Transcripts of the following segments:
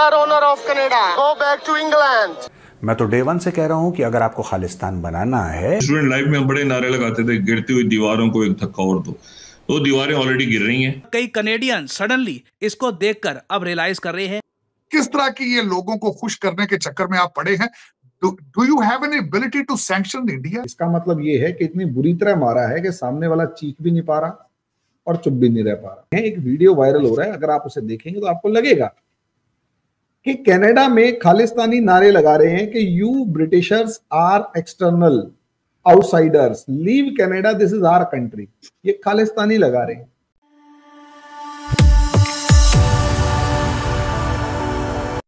are owner of Canada go back to England मैं तो day one से कह रहा हूँ कि अगर आपको खालिस्तान बनाना है स्टूडेंट लाइफ में बड़े नारे लगाते थे गिरती हुई दीवारों को एक धक्का और दो तो दीवारें ऑलरेडी गिर रही हैं कई कनेडियन सडनली इसको देखकर अब रियलाइज कर रहे हैं किस तरह की ये लोगों को खुश करने के चक्कर में आप पड़े हैं do you have an ability to sanction India इसका मतलब ये है कि इतनी बुरी तरह मारा है कि सामने वाला चीख भी नहीं पा रहा और चुप भी नहीं रह पा रहा है एक वीडियो वायरल हो रहा है अगर आप उसे देखेंगे तो आपको लगेगा कि कनाडा में खालिस्तानी नारे लगा रहे हैं कि you Britishers are external outsiders leave Canada this is our country ये खालिस्तानी लगा रहे हैं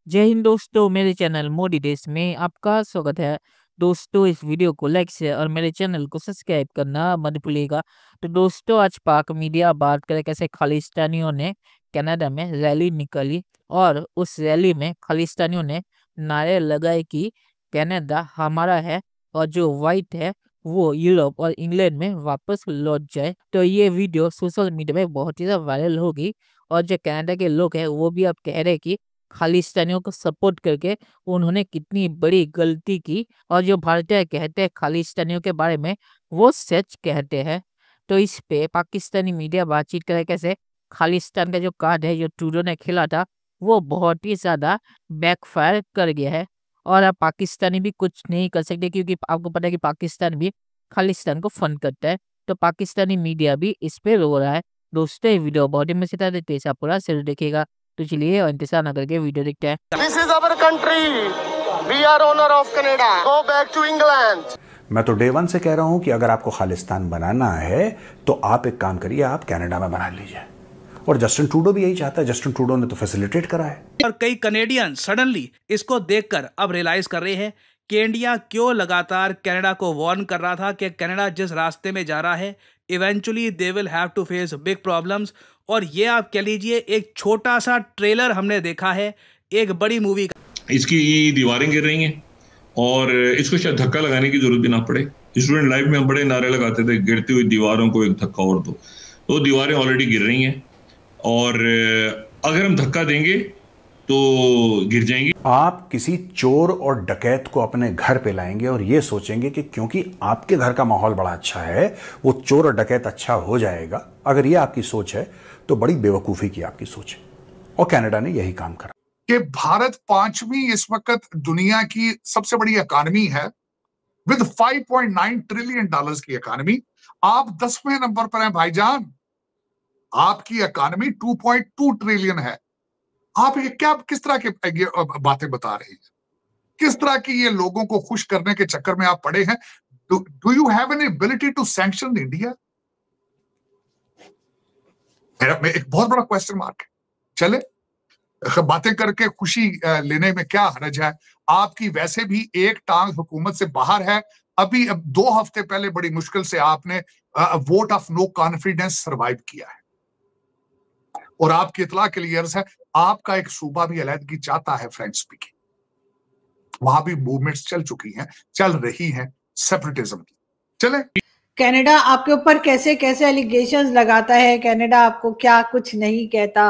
जय हिंद दोस्तों मेरे चैनल मोदी देश में आपका स्वागत है दोस्तों इस वीडियो को लाइक शेयर और मेरे चैनल को सब्सक्राइब करना मत भूलिएगा तो दोस्तों आज पाक मीडिया बात करे कैसे खालिस्तानियों ने कनाडा में रैली निकाली और उस रैली में खालिस्तानियों ने नारे लगाए कि कनाडा हमारा है और जो वाइट है वो यूरोप और इंग्लैंड में वापस लौट जाए तो ये वीडियो सोशल मीडिया में बहुत ही ज़्यादा वायरल होगी और जो कनाडा के लोग हैं वो भी अब कह रहे हैं कि खालिस्तानियों को सपोर्ट करके उन्होंने कितनी बड़ी गलती की और जो भारतीय कहते हैं खालिस्तानियों के बारे में वो सच कहते हैं तो इस पे पाकिस्तानी मीडिया बातचीत करे कैसे खालिस्तान का जो कार्ड है जो टूडो ने खेला था वो बहुत ही ज़्यादा बैकफायर कर गया है और अब पाकिस्तानी भी कुछ नहीं कर सकते क्योंकि आपको पता है कि पाकिस्तान भी खालिस्तान को फंड करता है तो पाकिस्तानी मीडिया भी इस पे रो रहा है दोस्तों वीडियो बहुत ही मजेदार देते तो पूरा जरूर देखिएगा तो चलिए और इंतजार न करके वीडियो देखते हैं this is our country we are owner of Canada go back to England मैं तो डे वन से कह रहा हूं कि अगर आपको खालिस्तान बनाना है तो आप एक काम करिए आप कनाडा में बना लीजिए और जस्टिन ट्रूडो भी यही चाहता है जस्टिन ट्रूडो ने तो फैसिलिटेट करा है और कई कनेडियन सडनली इसको देखकर अब रियलाइज कर रहे हैं कि इंडिया क्यों लगातार कनाडा को वार्न कर रहा था कि कनाडा जिस रास्ते में जा रहा है eventually they will have to face big problems और ये आप कह लीजिए एक छोटा सा ट्रेलर हमने देखा है एक बड़ी मूवी का इसकी दीवारें गिर रही हैं और इसको शायद धक्का लगाने की जरूरत भी ना पड़े स्टूडेंट लाइफ में हम बड़े नारे लगाते थे गिरती हुई दीवारों को एक धक्का और दो तो दीवारें ऑलरेडी गिर रही हैं और अगर हम धक्का देंगे तो गिर जाएंगे आप किसी चोर और डकैत को अपने घर पे लाएंगे और ये सोचेंगे कि क्योंकि आपके घर का माहौल बड़ा अच्छा है वो चोर और डकैत अच्छा हो जाएगा अगर ये आपकी सोच है तो बड़ी बेवकूफ़ी की आपकी सोच है और कनाडा ने यही काम करा कि भारत पांचवी इस वक्त दुनिया की सबसे बड़ी इकॉनमी है विद 5.9 ट्रिलियन डॉलर्स की इकॉनमी आप दसवें नंबर पर हैं भाईजान आपकी इकॉनमी 2.2 ट्रिलियन है आप ये क्या किस तरह की बातें बता रहे हैं किस तरह की ये लोगों को खुश करने के चक्कर में आप पड़े हैं do you have an ability to sanction India मेरा में एक बहुत बड़ा क्वेश्चन मार्क है चले बातें करके खुशी लेने में क्या हरज है आपकी वैसे भी एक टांग हुकूमत से बाहर है अभी अब दो हफ्ते पहले बड़ी मुश्किल से आपने vote of no confidence survive किया है और आपकी इतला के लिए अर्ज है आपका एक सूबा भी अलहदगी चाहता है फ्रेंच स्पीकिंग वहां भी मूवमेंट्स चल चुकी हैं चल रही हैं सेपरेटिज्म की चले कनाडा आपके ऊपर कैसे कैसे एलिगेशन लगाता है कनाडा आपको क्या कुछ नहीं कहता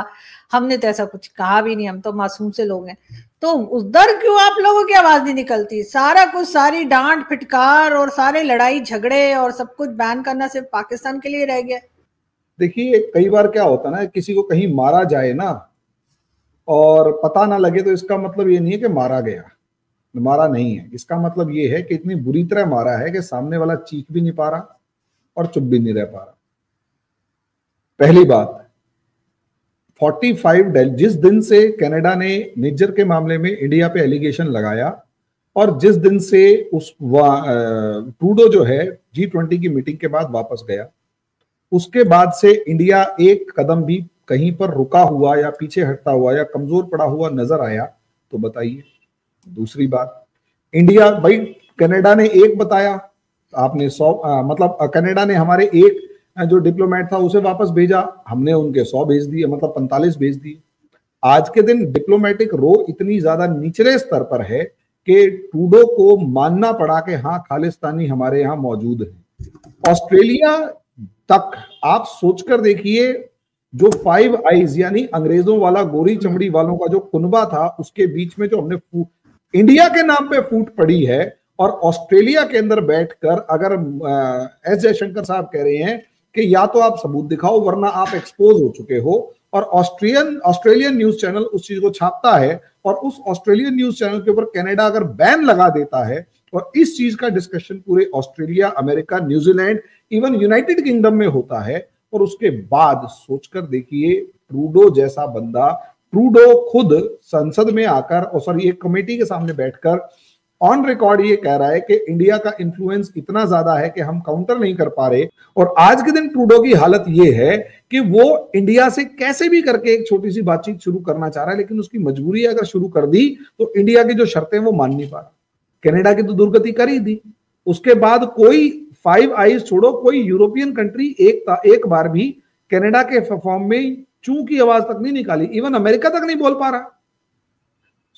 हमने तो ऐसा कुछ कहा भी नहीं हम तो मासूम से लोग हैं तो उधर क्यों आप लोगों की आवाज नहीं निकलती सारा कुछ सारी डांट फिटकार और सारे लड़ाई झगड़े और सब कुछ बैन करना सिर्फ पाकिस्तान के लिए रह गया देखिए कई बार क्या होता है ना किसी को कहीं मारा जाए ना और पता ना लगे तो इसका मतलब ये नहीं है कि मारा गया मारा नहीं है इसका मतलब ये है कि इतनी बुरी तरह मारा है कि सामने वाला चीख भी नहीं पा रहा और चुप भी नहीं रह पा रहा पहली बात 45 डेल जिस दिन से कनाडा ने निज्जर के मामले में इंडिया पे एलिगेशन लगाया और जिस दिन से उस ट्रूडो जो है जी ट्वेंटी की मीटिंग के बाद वापस गया उसके बाद से इंडिया एक कदम भी कहीं पर रुका हुआ या पीछे हटता हुआ या कमजोर पड़ा हुआ नजर आया तो बताइए दूसरी बात इंडिया भाई कनाडा ने एक बताया आपने सौ मतलब कनाडा ने हमारे एक जो डिप्लोमेट था उसे वापस भेजा हमने उनके सौ भेज दिए मतलब पैंतालीस भेज दिए आज के दिन डिप्लोमेटिक रो इतनी ज्यादा निचले स्तर पर है कि टूडो को मानना पड़ा कि हाँ खालिस्तानी हमारे यहाँ मौजूद है ऑस्ट्रेलिया तक आप सोचकर देखिए जो फाइव आईज यानी अंग्रेजों वाला गोरी चमड़ी वालों का जो कुनबा था उसके बीच में जो हमने इंडिया के नाम पे फूट पड़ी है और ऑस्ट्रेलिया के अंदर बैठकर अगर एस जयशंकर साहब कह रहे हैं कि या तो आप सबूत दिखाओ वरना आप एक्सपोज हो चुके हो और ऑस्ट्रियन ऑस्ट्रेलियन न्यूज चैनल उस चीज को छापता है और उस ऑस्ट्रेलियन न्यूज चैनल के ऊपर कनाडा अगर बैन लगा देता है और इस चीज का डिस्कशन पूरे Australia America New Zealand even United Kingdom में होता है और उसके बाद सोचकर देखिए ट्रूडो जैसा बंदा ट्रूडो खुद संसद में आकर और सॉरी एक कमेटी के सामने बैठकर ऑन रिकॉर्ड ये कह रहा है कि इंडिया का इन्फ्लुएंस इतना ज्यादा है कि हम काउंटर नहीं कर पा रहे और आज के दिन ट्रूडो की हालत ये है कि वो इंडिया से कैसे भी करके एक छोटी सी बातचीत शुरू करना चाह रहा है लेकिन उसकी मजबूरी अगर शुरू कर दी तो इंडिया की जो शर्तें वो मान नहीं पा रहा कनाडा की तो दुर्गति कर ही दी उसके बाद कोई फाइव आईज छोड़ो कोई यूरोपियन कंट्री एक ता, एक बार भी कनाडा के फॉर्म में चू की आवाज तक नहीं निकाली इवन अमेरिका तक नहीं बोल पा रहा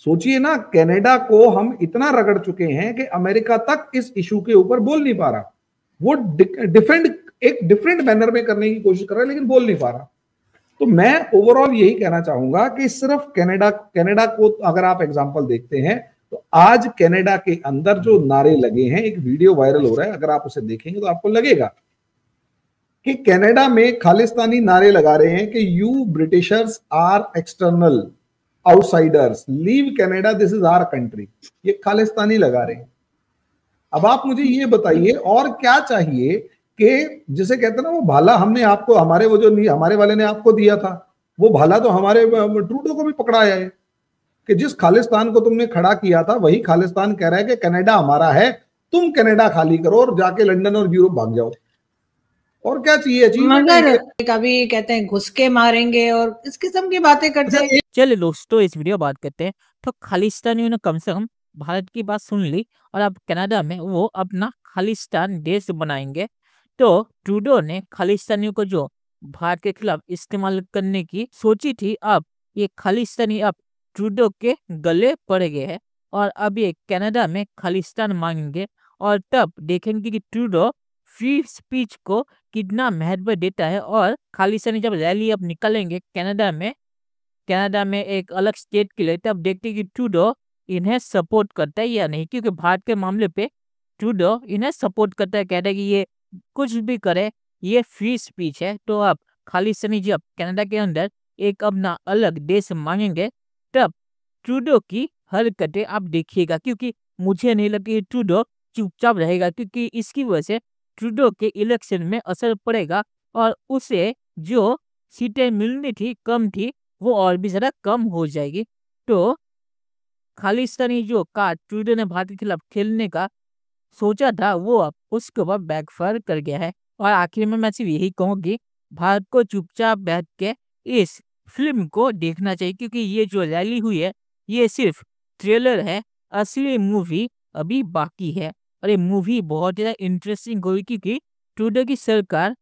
सोचिए ना कनाडा को हम इतना रगड़ चुके हैं कि अमेरिका तक इस इशू के ऊपर बोल नहीं पा रहा वो डिफेंड एक डिफरेंट मैनर में करने की कोशिश कर रहा है लेकिन बोल नहीं पा रहा तो मैं ओवरऑल यही कहना चाहूंगा कि सिर्फ कनाडा कनाडा को अगर आप एग्जांपल देखते हैं तो आज कनाडा के अंदर जो नारे लगे हैं एक वीडियो वायरल हो रहा है अगर आप उसे देखेंगे तो आपको लगेगा कि कनाडा में खालिस्तानी नारे लगा रहे हैं कि you Britishers are external outsiders leave Canada this is our country ये खालिस्तानी लगा रहे हैं अब आप मुझे ये बताइए और क्या चाहिए कि जिसे कहते ना वो भाला हमने आपको हमारे वो जो नहीं हमारे वाले ने आपको दिया था वो भाला तो हमारे ट्रूडो को भी पकड़ाया है कि जिस खालिस्तान को तुमने खड़ा किया था वही खालिस्तान कह रहा है कि कनाडा हमारा है तुम कनाडा खाली करो और जाके लंदन और यूरोप भाग जाओ और क्या चाहिए अजीब मगर कभी कहते हैं घुस के मारेंगे और इस किस्म की बातें करते अच्छा, हैं चलिए दोस्तों इस वीडियो बात करते हैं तो खालिस्तानियों ने कम से कम भारत की बात सुन ली और अब कनाडा में वो अपना खालिस्तान देश बनाएंगे तो ट्रूडो ने खालिस्तानियों को जो भारत के खिलाफ इस्तेमाल करने की सोची थी अब ये खालिस्तानी अब ट्रूडो के गले पड़ गए हैं और अब ये कनाडा में खालिस्तान मांगेंगे और तब देखेंगे कि ट्रूडो फ्री स्पीच को कितना महत्व देता है और खालिस्तानी जब रैली अब निकलेंगे कनाडा में कनाडा में एक अलग स्टेट के लिए तब देखते कि ट्रूडो इन्हें सपोर्ट करता है या नहीं क्योंकि भारत के मामले पे ट्रूडो इन्हें सपोर्ट करता है कहता है कि ये कुछ भी करें ये फ्री स्पीच है तो आप खाली सनी जी कनाडा के अंदर एक अपना अलग देश मांगेंगे तब ट्रूडो की हरकतें आप देखिएगा क्योंकि मुझे नहीं लगता ट्रूडो चुपचाप रहेगा क्योंकि इसकी वजह से ट्रूडो के इलेक्शन में असर पड़ेगा और उसे जो सीटें मिलनी थी कम थी वो और भी ज़्यादा कम हो जाएगी तो खालिस्तानी जो कार्ड ट्रूडो ने भारत के खिलाफ खेलने का सोचा था वो अब उसके ऊपर बैकफायर कर गया है और आखिर में मैं सिर्फ यही कहूँगी भारत को चुपचाप बैठ के इस फिल्म को देखना चाहिए क्योंकि ये जो रैली हुई है ये सिर्फ थ्रिलर है असली मूवी अभी बाकी है और ये मूवी बहुत ज़्यादा इंटरेस्टिंग होगी क्योंकि ट्रूडो की सरकार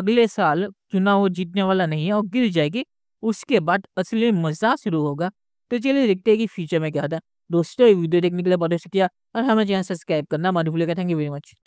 अगले साल चुनाव जीतने वाला नहीं है और गिर जाएगी उसके बाद असली मजा शुरू होगा तो चलिए देखते हैं कि फ्यूचर में क्या होता है दोस्तों वीडियो देखने के लिए बहुत शुक्रिया और हमारे चैनल सब्सक्राइब करना मत भूलिएगा थैंक यू वेरी मच